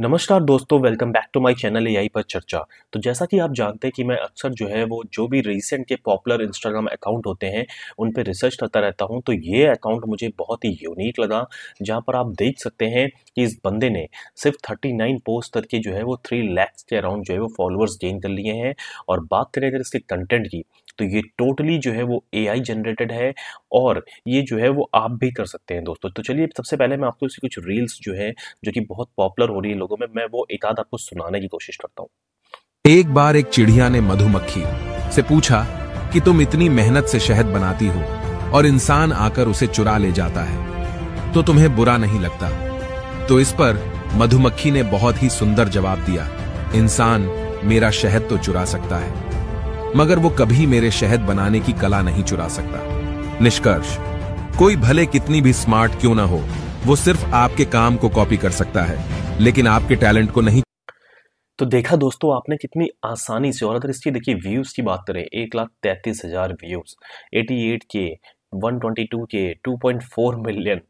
नमस्कार दोस्तों welcome back to my channel AI पर चर्चा तो जैसा कि आप जानते हैं कि मैं अक्सर जो है वो जो भी रिसेंट के पॉपुलर इंस्टाग्राम अकाउंट होते हैं उन पर रिसर्च करता रहता हूं तो ये अकाउंट मुझे बहुत ही यूनिक लगा जहां पर आप देख सकते हैं कि इस बंदे ने सिर्फ 39 पोस्ट करके जो है वो थ्री लैक्स के अराउंड जो है वो फॉलोअर्स गेन कर लिए हैं और बात करें अगर इसके कंटेंट की तो ये टोटली जो है वो ए जनरेटेड है और ये जो है वो आप भी कर सकते हैं दोस्तों तो चलिए सबसे पहले मैं आपको इसकी कुछ रील्स जो है जो कि बहुत पॉपुलर हो रही है लोगों में मैं वो एक आध आपको सुनाने की कोशिश करता हूँ एक बार एक चिड़िया ने मधुमक्खी से पूछा कि तुम इतनी मेहनत से शहद बनाती हो और इंसान आकर उसे चुरा ले जाता है तो तुम्हें बुरा नहीं लगता तो इस पर मधुमक्खी ने बहुत ही सुंदर जवाब दिया इंसान मेरा शहद तो चुरा सकता है मगर वो कभी मेरे शहद बनाने की कला नहीं चुरा सकता निष्कर्ष कोई भले कितनी भी स्मार्ट क्यों ना हो वो सिर्फ आपके काम को कॉपी कर सकता है लेकिन आपके टैलेंट को नहीं तो देखा दोस्तों आपने कितनी आसानी से और अगर इसकी देखिए व्यूज़ की बात करें एक लाख तैतीस हज़ार views eighty eight K one twenty two K two point four million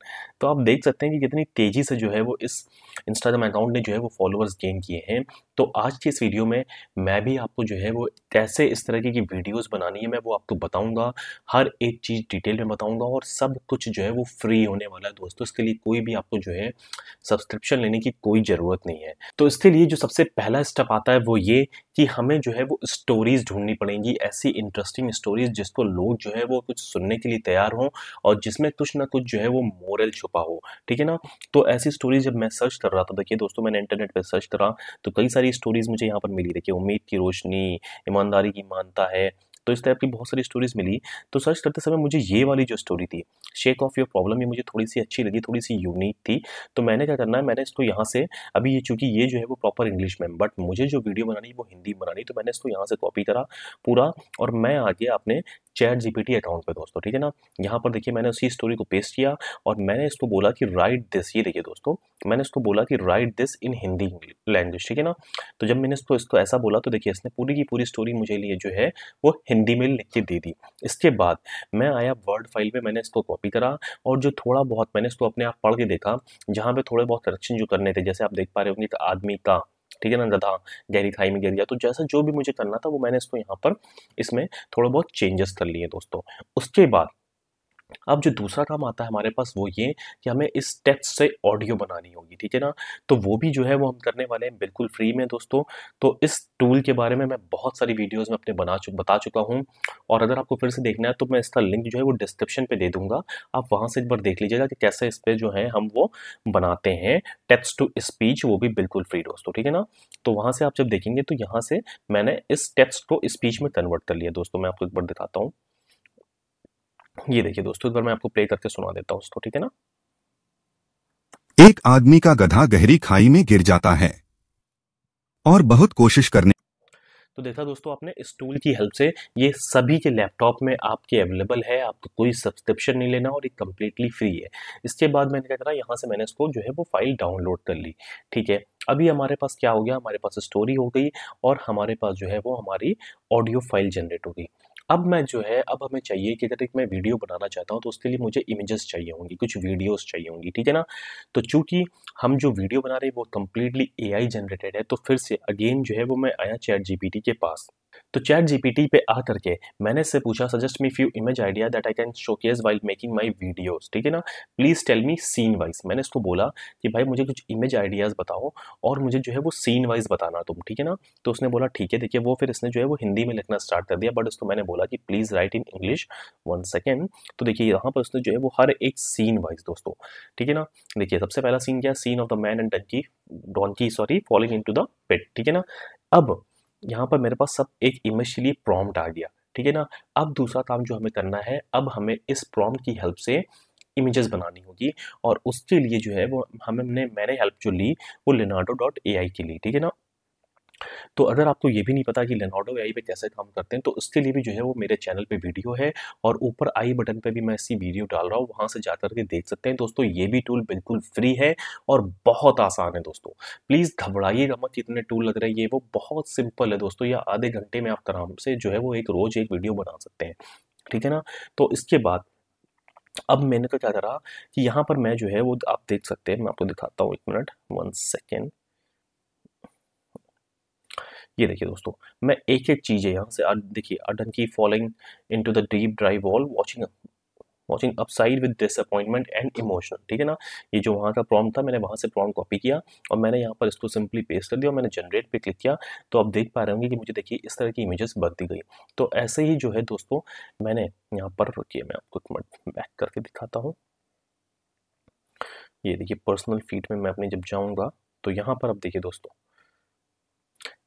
तो आप देख सकते हैं कि कितनी तेज़ी से जो है वो इस इंस्टाग्राम अकाउंट ने जो है वो फॉलोअर्स गेन किए हैं तो आज की इस वीडियो में मैं भी आपको जो है वो कैसे इस तरह की वीडियोस बनानी है मैं वो आपको बताऊंगा हर एक चीज़ डिटेल में बताऊंगा और सब कुछ जो है वो फ्री होने वाला है दोस्तों इसके लिए कोई भी आपको जो है सब्सक्रिप्शन लेने की कोई ज़रूरत नहीं है तो इसके लिए जो सबसे पहला स्टेप आता है वो ये कि हमें जो है वो स्टोरीज़ ढूंढनी पड़ेंगी ऐसी इंटरेस्टिंग स्टोरीज़ जिसको लोग जो है वो कुछ सुनने के लिए तैयार हों और जिसमें कुछ ना कुछ जो है वो मोरल छुपा हो ठीक है ना तो ऐसी स्टोरीज जब मैं सर्च कर रहा था देखिए दोस्तों मैंने इंटरनेट पर सर्च करा तो कई सारी सारी स्टोरीज़ मुझे यहाँ पर मिली देखिए उम्मीद की रोशनी ईमानदारी की मानता है तो इस टाइप की बहुत सारी स्टोरीज़ मिली तो सर्च करते समय मुझे ये वाली जो स्टोरी थी शेक ऑफ योर प्रॉब्लम ये मुझे थोड़ी सी अच्छी लगी थोड़ी सी यूनिक थी तो मैंने क्या करना है मैंने इसको यहाँ से अभी ये चूंकि ये जो है वो प्रॉपर इंग्लिश में बट मुझे जो वीडियो बनानी वो हिंदी में बनानी तो मैंने इसको यहाँ से कॉपी करा पूरा और मैं आगे अपने चैट जीपीटी अकाउंट पे दोस्तों ठीक है ना यहाँ पर देखिए मैंने उसी स्टोरी को पेस्ट किया और मैंने इसको बोला कि राइट दिस ये देखिए दोस्तों मैंने इसको बोला कि write this in Hindi language ठीक है ना तो जब मैंने इसको इसको ऐसा बोला तो देखिए इसने पूरी की पूरी स्टोरी मुझे लिए जो है वो हिंदी में लिख के दे दी इसके बाद मैं आया वर्ड फाइल में मैंने इसको कॉपी करा और जो थोड़ा बहुत मैंने इसको अपने आप पढ़ के देखा जहाँ पर थोड़े बहुत करेक्शन जो करने थे जैसे आप देख पा रहे होंगे आदमी का ठीक है ना गधा गहरी खाई में गिर गया तो जैसा जो भी मुझे करना था वो मैंने इसको यहाँ पर इसमें थोड़ा बहुत चेंजेस कर लिए दोस्तों उसके बाद अब जो दूसरा काम आता है हमारे पास वो ये कि हमें इस टेक्स्ट से ऑडियो बनानी होगी ठीक है ना तो वो भी जो है वो हम करने वाले हैं बिल्कुल फ्री में दोस्तों तो इस टूल के बारे में मैं बहुत सारी वीडियोस में अपने बना चु बता चुका हूँ और अगर आपको फिर से देखना है तो मैं इसका लिंक जो है वो डिस्क्रिप्शन पर दे दूँगा आप वहाँ से एक बार देख लीजिएगा कि कैसे इस पर जो है हम वो बनाते हैं टेक्स्ट टू स्पीच वो भी बिल्कुल फ्री दोस्तों ठीक है ना तो वहाँ से आप जब देखेंगे तो यहाँ से मैंने इस टेक्स्ट को स्पीच में कन्वर्ट कर लिया दोस्तों मैं आपको एक बार दिखाता हूँ ये देखिए दोस्तों इस बार मैं आपको प्ले करके सुना देता हूँ उसको ठीक है ना एक आदमी का गधा गहरी खाई में गिर जाता है और बहुत कोशिश करने तो देखा दोस्तों आपने इस टूल की हेल्प से ये सभी के लैपटॉप में आपके अवेलेबल है आपको कोई सब्सक्रिप्शन नहीं लेना और ये कम्प्लीटली फ्री है इसके बाद मैंने क्या करा यहाँ से मैंने इसको जो है वो फाइल डाउनलोड कर ली ठीक है अभी हमारे पास क्या हो गया हमारे पास स्टोरी हो गई और हमारे पास जो है वो हमारी ऑडियो फाइल जनरेट हो गई अब मैं जो है अब हमें चाहिए कि अगर मैं वीडियो बनाना चाहता हूँ तो उसके लिए मुझे इमेजेस चाहिए होंगी कुछ वीडियोस चाहिए होंगी ठीक है ना तो चूंकि हम जो वीडियो बना रहे हैं वो कम्प्लीटली ए जनरेटेड है तो फिर से अगेन जो है वो मैं आया चैट जी के पास तो चैट जीपीटी पे आ करके मैंने इससे पूछा suggest me few image idea that I can showcase while making my videos ठीक है ना please tell me scene wise मैंने इसको बोला कि भाई मुझे कुछ इमेज आइडियाज़ बताओ और मुझे जो है वो सीन वाइज बताना तुम ठीक है ना तो उसने बोला ठीक है देखिए वो फिर इसने जो है वो हिंदी में लिखना स्टार्ट कर दिया बट उसको मैंने बोला कि please write in English one second तो देखिए यहाँ पर उसने जो है वो हर एक सीन वाइज दोस्तों ठीक है ना देखिए सबसे पहला सीन क्या scene of the man and donkey donkey sorry falling in the pit ठीक है ना अब यहाँ पर मेरे पास सब एक इमेज के लिए प्रॉम्प्ट आ गया ठीक है ना अब दूसरा काम जो हमें करना है अब हमें इस प्रॉम्प्ट की हेल्प से इमेजेस बनानी होगी और उसके लिए जो है वो हमने मैंने हेल्प जो ली वो लिनाडो डॉट ए आई की ली ठीक है ना तो अगर आपको ये भी नहीं पता कि लेनोडो ए पे कैसे काम करते हैं तो उसके लिए भी जो है वो मेरे चैनल पे वीडियो है और ऊपर आई बटन पे भी मैं इसी वीडियो डाल रहा हूँ वहाँ से जा के देख सकते हैं दोस्तों ये भी टूल बिल्कुल फ्री है और बहुत आसान है दोस्तों प्लीज़ घबराइए मत इतने टूल लग रहे हैं ये वो बहुत सिंपल है दोस्तों या आधे घंटे में आप आराम से जो है वो एक रोज़ एक वीडियो बना सकते हैं ठीक है ना तो इसके बाद अब मैंने तो क्या करा कि यहाँ पर मैं जो है वो आप देख सकते हैं मैं आपको दिखाता हूँ एक मिनट वन सेकेंड ये देखिए दोस्तों मैं एक एक चीज़ है यहाँ से देखिए अडन की following in to the deep dry wall watching watching up side with disappointment and emotional ठीक है ना ये जो वहाँ का प्रॉम था मैंने वहाँ से प्रॉम कॉपी किया और मैंने यहाँ पर इसको सिंपली पेस्ट कर दिया और मैंने जनरेट पे क्लिक किया तो आप देख पा रहे होंगे कि मुझे देखिए इस तरह की इमेजेस बनती गई तो ऐसे ही जो है दोस्तों मैंने यहाँ पर रुकी मैं आपको एक मिनट बैक करके दिखाता हूँ ये देखिए पर्सनल फीड में मैं अपने जब जाऊँगा तो यहाँ पर आप देखिए दोस्तों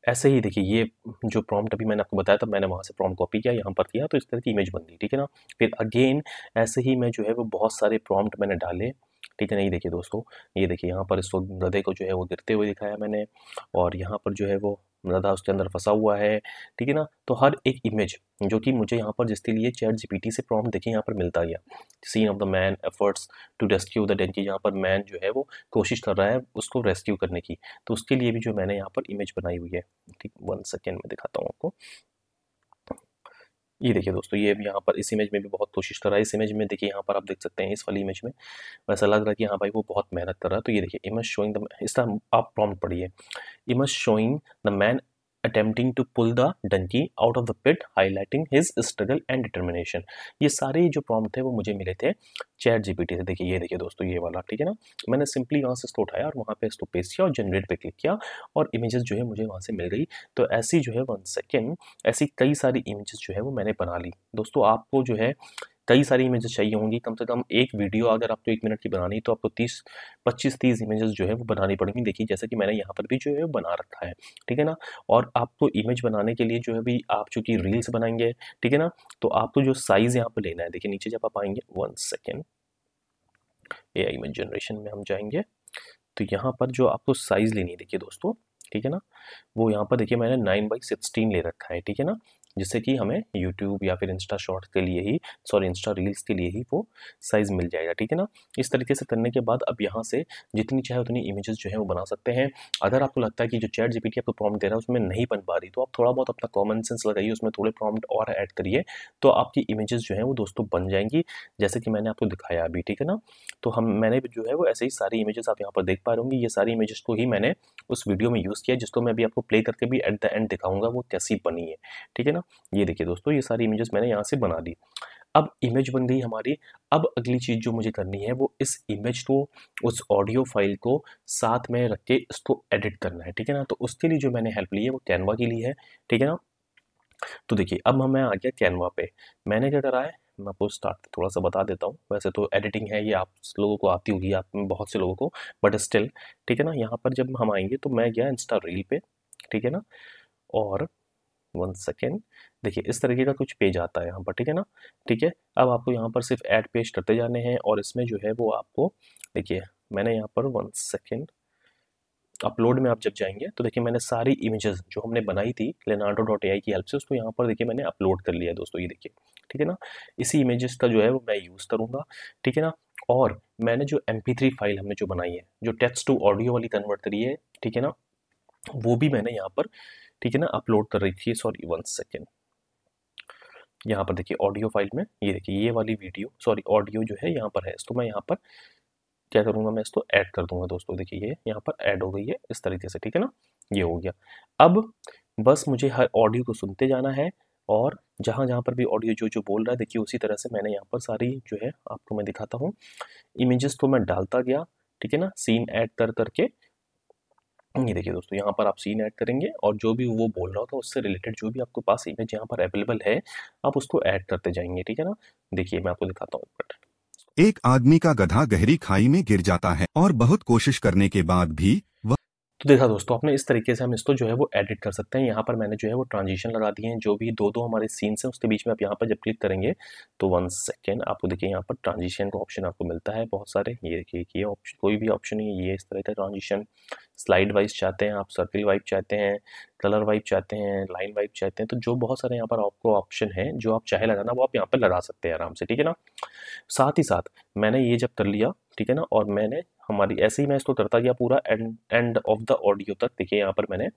ऐसे ही देखिए ये जो प्रॉम्प्ट अभी मैंने आपको बताया था मैंने वहाँ से प्रॉम्प्ट कॉपी किया यहाँ पर किया तो इस तरह की इमेज बन गई ठीक है ना फिर अगेन ऐसे ही मैं जो है वो बहुत सारे प्रॉम्प्ट मैंने डाले ठीक है नहीं देखिए दोस्तों ये देखिए यहाँ पर इस वक्त गधे को जो है वो गिरते हुए दिखाया मैंने और यहाँ पर जो है वो मृदा उसके अंदर फंसा हुआ है ठीक है ना तो हर एक इमेज जो कि मुझे यहाँ पर जिसके लिए चैट जीपीटी से प्रॉम्प्ट देखिए यहाँ पर मिलता गया scene of the man efforts to rescue the donkey यहाँ पर मैन जो है वो कोशिश कर रहा है उसको रेस्क्यू करने की तो उसके लिए भी जो मैंने यहाँ पर इमेज बनाई हुई है ठीक वन सेकेंड में दिखाता हूँ आपको ये देखिए दोस्तों ये भी यहाँ पर इस इमेज में भी बहुत कोशिश कर रहा है इस इमेज में देखिए यहाँ पर आप देख सकते हैं इस वाली इमेज में वैसा लग रहा है कि हाँ भाई वो बहुत मेहनत कर रहा है तो ये देखिए इमेज शोइंग द इसका आप प्रॉम्प्ट पढ़िए image showing the man attempting to pull the donkey out of the pit highlighting his struggle and determination ये सारे जो प्रॉम थे वो मुझे मिले थे चैट जीपीटी से देखिए ये देखिए दोस्तों ये वाला ठीक है ना मैंने सिंपली यहाँ से इसको उठाया और वहाँ पे इसको पेस्ट किया और जनरेट पे क्लिक किया और इमेजेस जो है मुझे वहाँ से मिल गई तो ऐसी जो है वन सेकेंड ऐसी कई सारी इमेजेस जो है वो मैंने बना ली दोस्तों आपको जो है कई सारी इमेजेस चाहिए होंगी कम से कम एक वीडियो अगर आपको एक मिनट की बनानी तो आपको तीस पच्चीस तीस इमेजेस जो है वो बनानी पड़ेंगी देखिए जैसा कि मैंने यहाँ पर भी जो है बना रखा है ठीक है ना और आपको इमेज बनाने के लिए जो है भी आप चूँकि रील्स बनाएंगे ठीक है ना तो आपको जो साइज़ यहाँ पर लेना है देखिए नीचे जब आप आएंगे one second a image generation में हम जाएंगे तो यहाँ पर जो आपको साइज़ लेनी है देखिए दोस्तों ठीक है ना वो यहाँ पर देखिए मैंने नाइन बाई सिक्सटीन ले रखा है ठीक है ना जिससे कि हमें यूट्यूब या फिर इंस्टा शॉर्ट के लिए ही सॉरी इंस्टा रील्स के लिए ही वो साइज़ मिल जाएगा ठीक है ना इस तरीके से करने के बाद अब यहाँ से जितनी चाहे उतनी इमेजेस जो है वो बना सकते हैं अगर आपको लगता है कि जो चैट टी आपको प्रॉम्प्ट दे रहा है उसमें नहीं बन पा रही तो आप थोड़ा बहुत अपना कॉमन सेंस लगाइए उसमें थोड़े प्रॉम्प्ट और ऐड करिए तो आपकी इमेजेस जो है वो दोस्तों बन जाएंगी जैसे कि मैंने आपको दिखाया अभी ठीक है ना तो हम मैंने जो है वो ऐसे ही सारी इमेजेस आप यहाँ पर देख पा रहे होंगी ये सारी इमेजेस को ही मैंने उस वीडियो में यूज़ किया जिसको मैं अभी आपको प्ले करके भी एट द एंड दिखाऊंगा वो कैसी बनी है ठीक है ना ना ये देखिए दोस्तों ये सारी इमेजेस मैंने यहाँ से बना दी अब इमेज बन गई हमारी अब अगली चीज़ जो मुझे करनी है वो इस इमेज को उस ऑडियो फाइल को साथ में रख के इसको एडिट करना है ठीक है ना तो उसके लिए जो मैंने हेल्प ली है वो कैनवा की ली है ठीक है ना तो देखिए अब हमें आ गया कैनवा पे मैंने क्या करा है मैं आपको स्टार्ट थोड़ा सा बता देता हूँ वैसे तो एडिटिंग है ये आप लोगों को आती होगी आप में बहुत से लोगों को बट स्टिल ठीक है ना यहाँ पर जब हम आएंगे तो मैं गया इंस्टा रील पे ठीक है ना और वन सेकेंड देखिए इस तरीके का कुछ पेज आता है यहाँ पर ठीक है ना ठीक है अब आपको यहाँ पर सिर्फ ऐड पेज करते जाने हैं और इसमें जो है वो आपको देखिए मैंने यहाँ पर वन सेकेंड अपलोड में आप जब जाएंगे तो देखिए मैंने सारी इमेजेस जो हमने बनाई थी लेनाडो डॉट ए की हेल्प से उसको यहाँ पर देखिए मैंने अपलोड कर लिया दोस्तों ये देखिए ठीक है ना इसी इमेजेस का जो है वो मैं यूज़ करूँगा ठीक है ना और मैंने जो एम फाइल हमने जो बनाई है जो टेक्स्ट टू ऑडियो वाली कन्वर्ट करी है ठीक है ना वो भी मैंने यहाँ पर ठीक है ना अपलोड कर रही थी सॉरी वन सेकेंड यहाँ पर देखिए ऑडियो फाइल में ये देखिए ये वाली वीडियो सॉरी ऑडियो जो है यहाँ पर है तो मैं यहाँ पर क्या करूँगा मैं इसको ऐड कर दूंगा दोस्तों देखिए ये यहाँ पर ऐड हो गई है इस तरीके से ठीक है ना ये हो गया अब बस मुझे हर ऑडियो को सुनते जाना है और जहाँ जहाँ पर भी ऑडियो जो जो बोल रहा है देखिए उसी तरह से मैंने यहाँ पर सारी जो है आपको मैं दिखाता हूँ इमेजेस को मैं डालता गया ठीक है ना सीन ऐड कर करके ये देखिए दोस्तों यहाँ पर आप सीन ऐड करेंगे और जो भी वो बोल रहा होता है उससे रिलेटेड जो भी आपके पास इमेज यहाँ पर अवेलेबल है आप उसको ऐड करते जाएंगे ठीक है ना देखिए मैं आपको दिखाता हूँ एक आदमी का गधा गहरी खाई में गिर जाता है और बहुत कोशिश करने के बाद भी वह तो देखा दोस्तों अपने इस तरीके से हम इसको जो है वो एडिट कर सकते हैं यहाँ पर मैंने जो है वो ट्रांजिशन लगा दिए हैं जो भी दो दो हमारे सीन्स हैं उसके बीच में आप यहाँ पर जब क्लिक करेंगे तो वन सेकेंड आपको देखिए यहाँ पर ट्रांजिशन का ऑप्शन आपको मिलता है बहुत सारे ये देखिए ये ऑप्शन कोई भी ऑप्शन नहीं है ये इस तरह का ट्रांजिशन स्लाइड वाइज चाहते हैं आप सर्किल वाइप चाहते हैं कलर वाइप चाहते हैं लाइन वाइप चाहते हैं तो जो बहुत सारे यहाँ पर आपको ऑप्शन है जो आप चाहे लगाना वो आप यहाँ पर लगा सकते हैं आराम से ठीक है ना साथ ही साथ मैंने ये जब कर लिया ठीक है ना और मैंने हमारी ऐसे ही मैं इसको करता गया पूरा end end of the audio तक देखिए यहाँ पर मैंने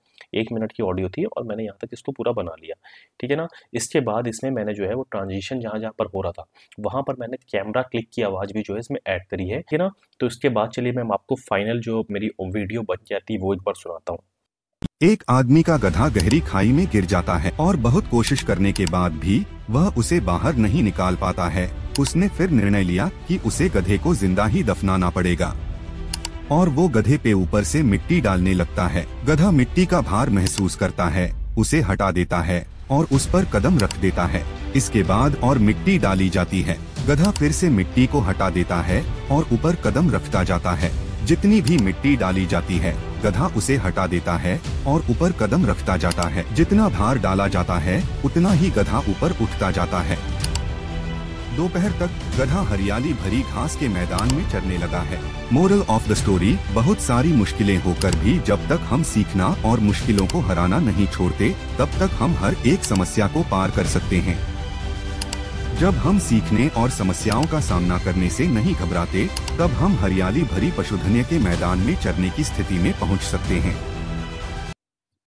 एक मिनट की ऑडियो थी और मैंने यहाँ तक इसको पूरा बना लिया ठीक है ना इसके बाद इसमें मैंने जो है वो ट्रांजिशन जहाँ जहाँ पर हो रहा था वहाँ पर मैंने कैमरा क्लिक की आवाज़ भी जो है इसमें ऐड करी है ठीक है ना तो इसके बाद चलिए मैं आपको फाइनल जो मेरी वीडियो बन जाती वो एक बार सुनाता हूँ एक आदमी का गधा गहरी खाई में गिर जाता है और बहुत कोशिश करने के बाद भी वह उसे बाहर नहीं निकाल पाता है उसने फिर निर्णय लिया कि उसे गधे को जिंदा ही दफनाना पड़ेगा और वो गधे पे ऊपर से मिट्टी डालने लगता है गधा मिट्टी का भार महसूस करता है उसे हटा देता है और उस पर कदम रख देता है इसके बाद और मिट्टी डाली जाती है गधा फिर से मिट्टी को हटा देता है और ऊपर कदम रखता जाता है जितनी भी मिट्टी डाली जाती है गधा उसे हटा देता है और ऊपर कदम रखता जाता है जितना भार डाला जाता है उतना ही गधा ऊपर उठता जाता है दोपहर तक गधा हरियाली भरी घास के मैदान में चरने लगा है मोरल ऑफ द स्टोरी बहुत सारी मुश्किलें होकर भी जब तक हम सीखना और मुश्किलों को हराना नहीं छोड़ते तब तक हम हर एक समस्या को पार कर सकते हैं जब हम सीखने और समस्याओं का सामना करने से नहीं घबराते तब हम हरियाली भरी पशुधन्य के मैदान में चरने की स्थिति में पहुंच सकते हैं